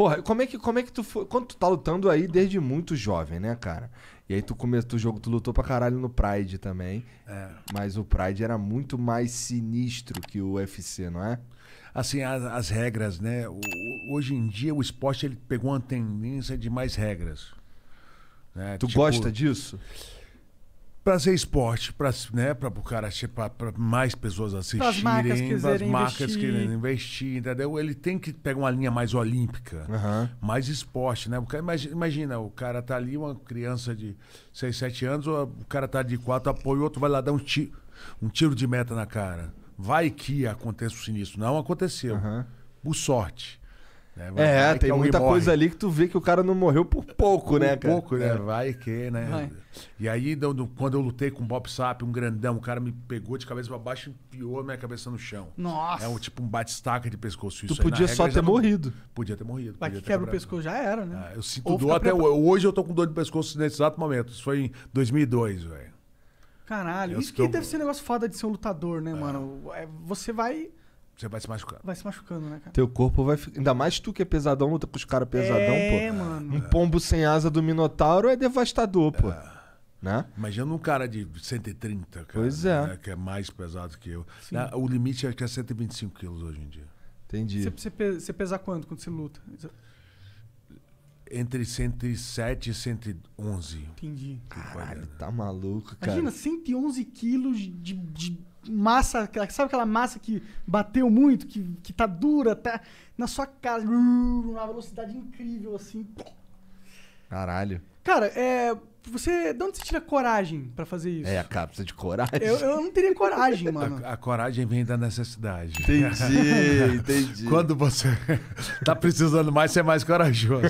Porra, como é que, como é que tu foi. Quando tu tá lutando aí desde muito jovem, né, cara? E aí tu começou o jogo, tu lutou pra caralho no Pride também. É. Mas o Pride era muito mais sinistro que o UFC, não é? Assim, as, as regras, né? O, hoje em dia o esporte ele pegou uma tendência de mais regras. Né? Tu tipo, gosta disso? para ser esporte, para né, para o cara para mais pessoas assistirem, para as marcas querendo investir, entendeu? Ele tem que pegar uma linha mais olímpica, uhum. mais esporte, né? O cara, imagina, imagina, o cara tá ali, uma criança de 6, 7 anos, o cara tá de 4, apoia o outro, vai lá dar um tiro, um tiro de meta na cara. Vai que aconteça o sinistro. Não aconteceu. Uhum. Por sorte. Vai, né? é, vai tem muita morre. coisa ali que tu vê que o cara não morreu por pouco, né, por né, cara? pouco, né? É, vai que, né? Vai. E aí, quando eu lutei com o Bob Sap, um grandão, o cara me pegou de cabeça pra baixo e enfiou a minha cabeça no chão. Nossa! É um, tipo um bate-staca de pescoço. Tu Isso podia aí, só ter tá morrido. Podia ter morrido. Mas que quebra o pescoço já era, né? Ah, eu sinto dor até preparado. hoje. Eu tô com dor de pescoço nesse exato momento. Isso foi em 2002, velho. Caralho, eu isso que deve ser um negócio foda de ser um lutador, né, é. mano? É, você vai você vai se machucando. Vai se machucando, né, cara? Teu corpo vai. ficar. Ainda mais tu que é pesadão, luta com os caras pesadão, É, pô. mano. Um pombo sem asa do Minotauro é devastador, pô. É. Né? Imagina um cara de 130, cara. Pois é. né, que é mais pesado que eu. O limite é que é 125 quilos hoje em dia. Entendi. Você, pesa pesar quanto quando você luta? entre 107 e 111. Entendi. Caralho, tá maluco, cara. Imagina, 111 quilos de, de massa, sabe aquela massa que bateu muito, que, que tá dura, tá na sua casa uh, uma velocidade incrível, assim. Caralho. Cara, é. Você. De onde você tira coragem pra fazer isso? É, cara, precisa de coragem. Eu, eu não teria coragem, mano. A, a coragem vem da necessidade. Entendi, entendi. Quando você tá precisando mais, você é mais corajoso.